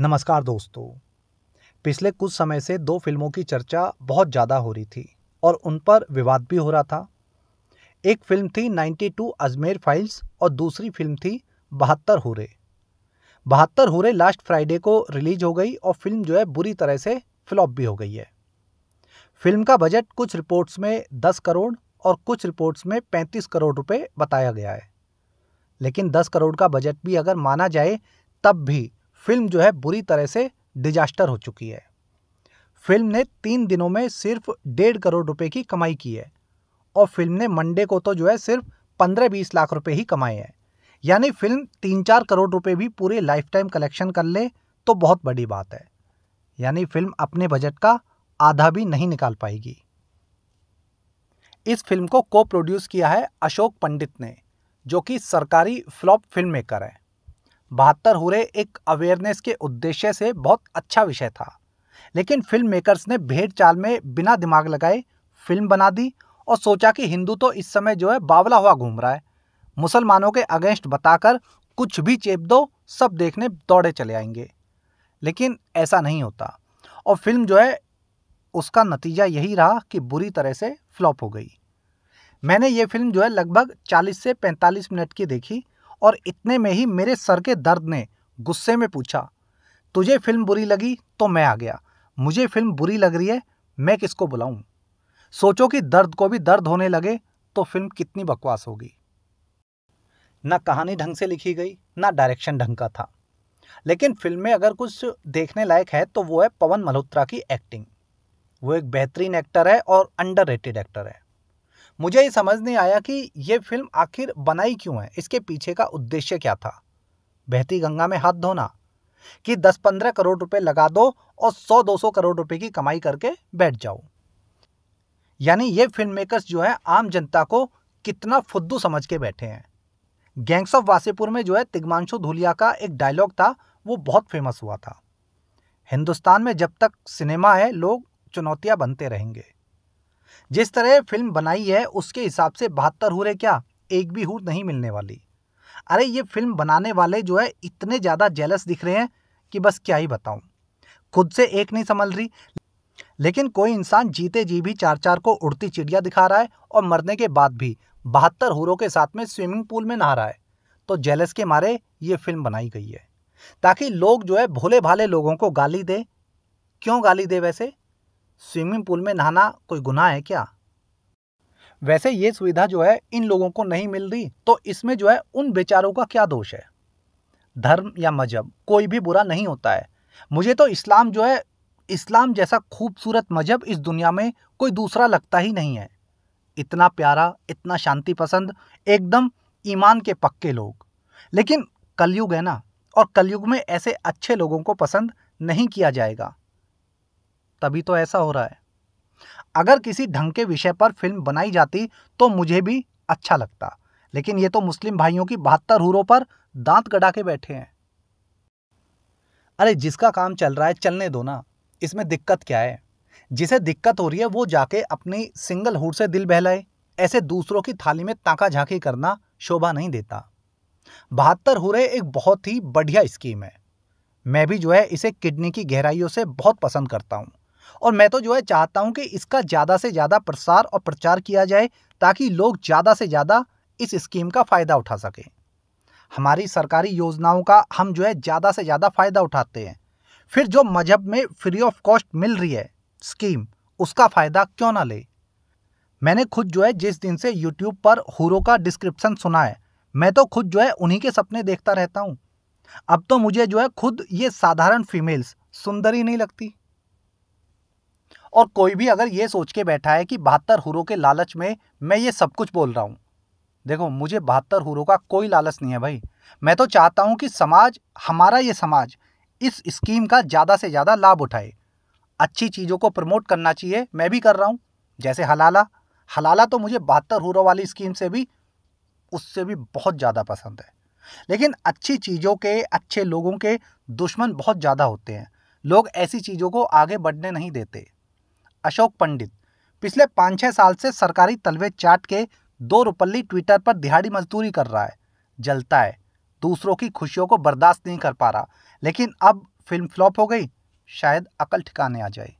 नमस्कार दोस्तों पिछले कुछ समय से दो फिल्मों की चर्चा बहुत ज़्यादा हो रही थी और उन पर विवाद भी हो रहा था एक फिल्म थी 92 अजमेर फाइल्स और दूसरी फिल्म थी बहत्तर हुरे बहत्तर हुरे लास्ट फ्राइडे को रिलीज हो गई और फिल्म जो है बुरी तरह से फ्लॉप भी हो गई है फिल्म का बजट कुछ रिपोर्ट्स में 10 करोड़ और कुछ रिपोर्ट्स में 35 करोड़ रुपए बताया गया है लेकिन 10 करोड़ का बजट भी अगर माना जाए तब भी फिल्म जो है बुरी तरह से डिजास्टर हो चुकी है फिल्म ने तीन दिनों में सिर्फ डेढ़ करोड़ रुपए की कमाई की है और फिल्म ने मंडे को तो जो है सिर्फ पंद्रह बीस लाख रुपए ही कमाए हैं यानी फिल्म तीन चार करोड़ रुपए भी पूरे लाइफ टाइम कलेक्शन कर ले तो बहुत बड़ी बात है यानी फिल्म अपने बजट का आधा भी नहीं निकाल पाएगी इस फिल्म को को प्रोड्यूस किया है अशोक पंडित ने जो कि सरकारी फ्लॉप फिल्म मेकर है बहत्तर हुरे एक अवेयरनेस के उद्देश्य से बहुत अच्छा विषय था लेकिन फिल्म मेकर्स ने भेड़ चाल में बिना दिमाग लगाए फिल्म बना दी और सोचा कि हिंदू तो इस समय जो है बावला हुआ घूम रहा है मुसलमानों के अगेंस्ट बताकर कुछ भी चेप दो सब देखने दौड़े चले आएंगे लेकिन ऐसा नहीं होता और फिल्म जो है उसका नतीजा यही रहा कि बुरी तरह से फ्लॉप हो गई मैंने ये फिल्म जो है लगभग 40 से 45 मिनट की देखी और इतने में ही मेरे सर के दर्द ने गुस्से में पूछा तुझे फिल्म बुरी लगी तो मैं आ गया मुझे फिल्म बुरी लग रही है मैं किसको बुलाऊं सोचो कि दर्द को भी दर्द होने लगे तो फिल्म कितनी बकवास होगी ना कहानी ढंग से लिखी गई ना डायरेक्शन ढंग का था लेकिन फिल्म में अगर कुछ देखने लायक है तो वो है पवन मल्होत्रा की एक्टिंग वो एक बेहतरीन एक्टर है और अंडर एक्टर है मुझे ये समझ नहीं आया कि ये फिल्म आखिर बनाई क्यों है इसके पीछे का उद्देश्य क्या था बहती गंगा में हाथ धोना कि 10-15 करोड़ रुपए लगा दो और 100-200 करोड़ रुपए की कमाई करके बैठ जाओ यानी ये फिल्म मेकर्स जो है आम जनता को कितना फुद्दू समझ के बैठे हैं गैंग्स ऑफ वासीपुर में जो है तिग्मांशु धुलिया का एक डायलॉग था वो बहुत फेमस हुआ था हिंदुस्तान में जब तक सिनेमा है लोग चुनौतियां बनते रहेंगे जिस तरह फिल्म बनाई है उसके हिसाब से बहत्तर हूरें क्या एक भी हुर नहीं मिलने वाली अरे ये फिल्म बनाने वाले जो है इतने ज़्यादा जेलस दिख रहे हैं कि बस क्या ही बताऊं खुद से एक नहीं संभल रही लेकिन कोई इंसान जीते जी भी चार चार को उड़ती चिड़िया दिखा रहा है और मरने के बाद भी बहत्तर हुरों के साथ में स्विमिंग पूल में नहा रहा है तो जेलस के मारे ये फिल्म बनाई गई है ताकि लोग जो है भोले भाले लोगों को गाली दें क्यों गाली दे वैसे स्विमिंग पूल में नहाना कोई गुनाह है क्या वैसे ये सुविधा जो है इन लोगों को नहीं मिल रही तो इसमें जो है उन बेचारों का क्या दोष है धर्म या मजहब कोई भी बुरा नहीं होता है मुझे तो इस्लाम जो है इस्लाम जैसा खूबसूरत मजहब इस दुनिया में कोई दूसरा लगता ही नहीं है इतना प्यारा इतना शांति पसंद एकदम ईमान के पक्के लोग लेकिन कलयुग है ना और कलयुग में ऐसे अच्छे लोगों को पसंद नहीं किया जाएगा तभी तो ऐसा हो रहा है अगर किसी ढंग के विषय पर फिल्म बनाई जाती तो मुझे भी अच्छा लगता लेकिन ये तो मुस्लिम भाइयों की बहत्तर हूरों पर दांत गड़ा के बैठे हैं अरे जिसका काम चल रहा है चलने दो ना इसमें दिक्कत क्या है जिसे दिक्कत हो रही है वो जाके अपनी सिंगल हूर से दिल बहलाए ऐसे दूसरों की थाली में ताका झांकी करना शोभा नहीं देता बहत्तर हुरे एक बहुत ही बढ़िया स्कीम है मैं भी जो है इसे किडनी की गहराइयों से बहुत पसंद करता हूँ और मैं तो जो है चाहता हूँ कि इसका ज़्यादा से ज़्यादा प्रसार और प्रचार किया जाए ताकि लोग ज़्यादा से ज़्यादा इस स्कीम का फ़ायदा उठा सकें हमारी सरकारी योजनाओं का हम जो है ज़्यादा से ज़्यादा फ़ायदा उठाते हैं फिर जो मजहब में फ्री ऑफ कॉस्ट मिल रही है स्कीम उसका फ़ायदा क्यों ना ले मैंने खुद जो है जिस दिन से यूट्यूब पर हीरो का डिस्क्रिप्शन सुना है मैं तो खुद जो है उन्हीं के सपने देखता रहता हूँ अब तो मुझे जो है खुद ये साधारण फीमेल्स सुंदर ही नहीं लगती और कोई भी अगर ये सोच के बैठा है कि बहत्तर हुरों के लालच में मैं ये सब कुछ बोल रहा हूँ देखो मुझे बहत्तर हुरों का कोई लालच नहीं है भाई मैं तो चाहता हूँ कि समाज हमारा ये समाज इस स्कीम का ज़्यादा से ज़्यादा लाभ उठाए अच्छी चीज़ों को प्रमोट करना चाहिए मैं भी कर रहा हूँ जैसे हलाला हलाला तो मुझे बहत्तर हुरों वाली स्कीम से भी उससे भी बहुत ज़्यादा पसंद है लेकिन अच्छी चीज़ों के अच्छे लोगों के दुश्मन बहुत ज़्यादा होते हैं लोग ऐसी चीज़ों को आगे बढ़ने नहीं देते अशोक पंडित पिछले पाँच छः साल से सरकारी तलवे चाट के दो रुपल्ली ट्विटर पर दिहाड़ी मजदूरी कर रहा है जलता है दूसरों की खुशियों को बर्दाश्त नहीं कर पा रहा लेकिन अब फिल्म फ्लॉप हो गई शायद अकल ठिकाने आ जाए